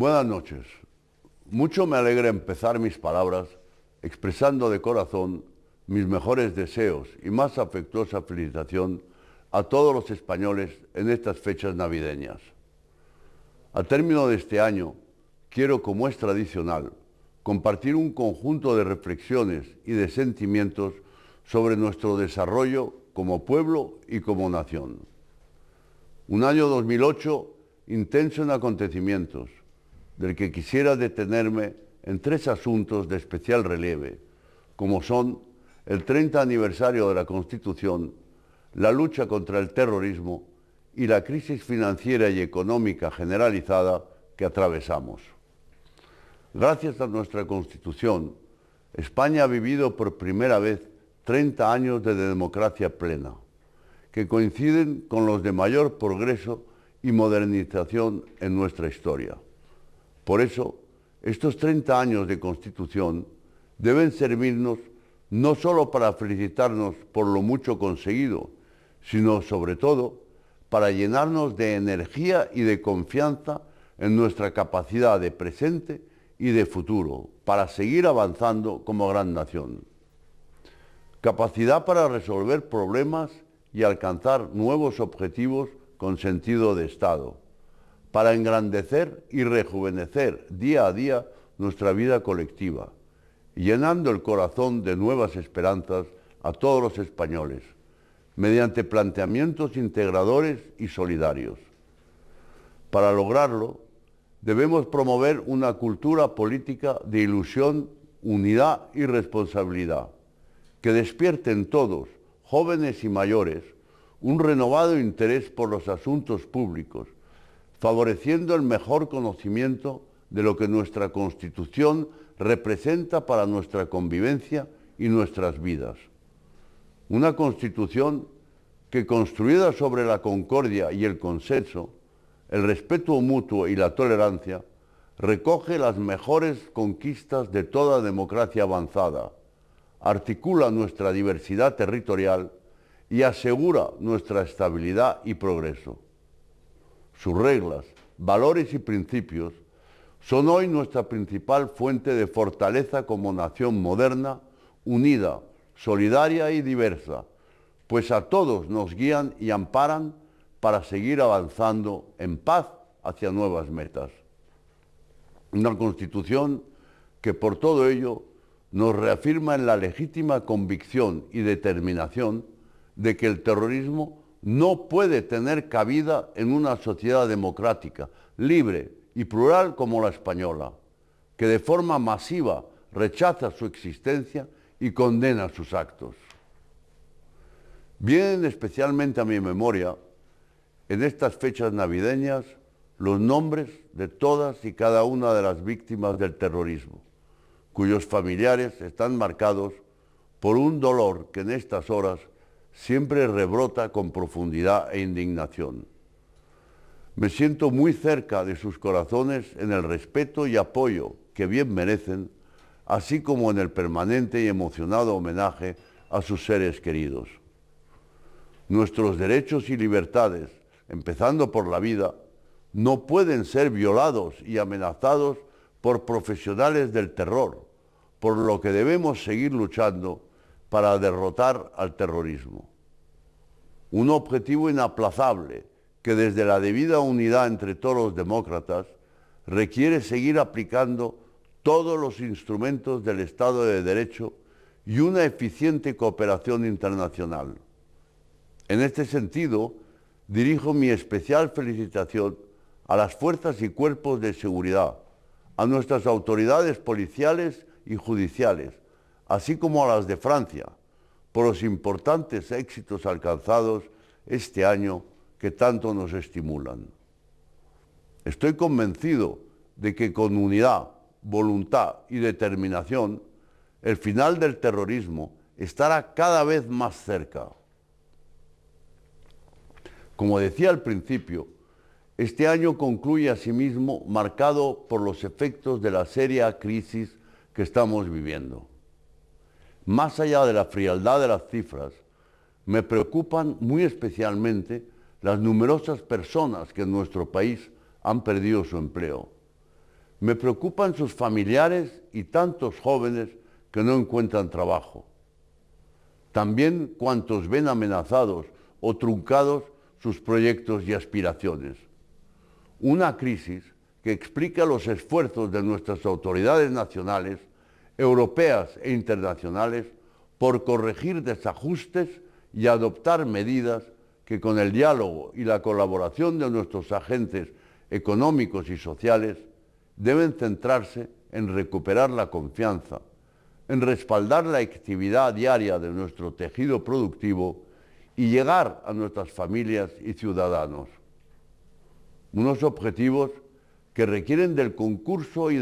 Buenas noches. Mucho me alegra empezar mis palabras expresando de corazón mis mejores deseos y más afectuosa felicitación a todos los españoles en estas fechas navideñas. A término de este año, quiero, como es tradicional, compartir un conjunto de reflexiones y de sentimientos sobre nuestro desarrollo como pueblo y como nación. Un año 2008 intenso en acontecimientos, del que quisiera detenerme en tres asuntos de especial relieve, como son el 30 aniversario de la Constitución, la lucha contra el terrorismo y la crisis financiera y económica generalizada que atravesamos. Gracias a nuestra Constitución, España ha vivido por primera vez 30 años de democracia plena, que coinciden con los de mayor progreso y modernización en nuestra historia. Por eso, estos 30 años de Constitución deben servirnos no solo para felicitarnos por lo mucho conseguido, sino sobre todo para llenarnos de energía y de confianza en nuestra capacidad de presente y de futuro para seguir avanzando como gran nación. Capacidad para resolver problemas y alcanzar nuevos objetivos con sentido de Estado para engrandecer y rejuvenecer día a día nuestra vida colectiva, llenando el corazón de nuevas esperanzas a todos los españoles, mediante planteamientos integradores y solidarios. Para lograrlo, debemos promover una cultura política de ilusión, unidad y responsabilidad, que despierte en todos, jóvenes y mayores, un renovado interés por los asuntos públicos, favoreciendo el mejor conocimiento de lo que nuestra Constitución representa para nuestra convivencia y nuestras vidas. Una Constitución que construida sobre la concordia y el consenso, el respeto mutuo y la tolerancia, recoge las mejores conquistas de toda democracia avanzada, articula nuestra diversidad territorial y asegura nuestra estabilidad y progreso sus reglas, valores y principios, son hoy nuestra principal fuente de fortaleza como nación moderna, unida, solidaria y diversa, pues a todos nos guían y amparan para seguir avanzando en paz hacia nuevas metas. Una constitución que por todo ello nos reafirma en la legítima convicción y determinación de que el terrorismo no puede tener cabida en una sociedad democrática, libre y plural como la española, que de forma masiva rechaza su existencia y condena sus actos. Vienen especialmente a mi memoria, en estas fechas navideñas, los nombres de todas y cada una de las víctimas del terrorismo, cuyos familiares están marcados por un dolor que en estas horas siempre rebrota con profundidad e indignación. Me siento muy cerca de sus corazones en el respeto y apoyo que bien merecen, así como en el permanente y emocionado homenaje a sus seres queridos. Nuestros derechos y libertades, empezando por la vida, no pueden ser violados y amenazados por profesionales del terror, por lo que debemos seguir luchando para derrotar al terrorismo. Un objetivo inaplazable que desde la debida unidad entre todos los demócratas requiere seguir aplicando todos los instrumentos del Estado de Derecho y una eficiente cooperación internacional. En este sentido, dirijo mi especial felicitación a las fuerzas y cuerpos de seguridad, a nuestras autoridades policiales y judiciales, así como a las de Francia, por los importantes éxitos alcanzados este año que tanto nos estimulan. Estoy convencido de que con unidad, voluntad y determinación, el final del terrorismo estará cada vez más cerca. Como decía al principio, este año concluye asimismo marcado por los efectos de la seria crisis que estamos viviendo más allá de la frialdad de las cifras, me preocupan muy especialmente las numerosas personas que en nuestro país han perdido su empleo. Me preocupan sus familiares y tantos jóvenes que no encuentran trabajo. También cuantos ven amenazados o truncados sus proyectos y aspiraciones. Una crisis que explica los esfuerzos de nuestras autoridades nacionales europeas e internacionales por corregir desajustes y adoptar medidas que con el diálogo y la colaboración de nuestros agentes económicos y sociales deben centrarse en recuperar la confianza, en respaldar la actividad diaria de nuestro tejido productivo y llegar a nuestras familias y ciudadanos. Unos objetivos que requieren del concurso y